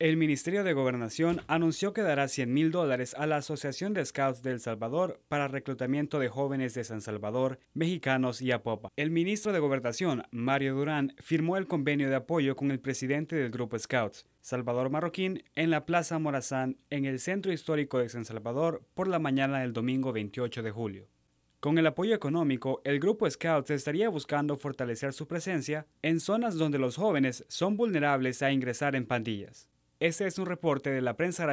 El Ministerio de Gobernación anunció que dará 100 mil dólares a la Asociación de Scouts de El Salvador para reclutamiento de jóvenes de San Salvador, mexicanos y Apopa. El ministro de Gobernación, Mario Durán, firmó el convenio de apoyo con el presidente del Grupo Scouts, Salvador Marroquín, en la Plaza Morazán, en el Centro Histórico de San Salvador, por la mañana del domingo 28 de julio. Con el apoyo económico, el grupo Scouts estaría buscando fortalecer su presencia en zonas donde los jóvenes son vulnerables a ingresar en pandillas. Este es un reporte de la prensa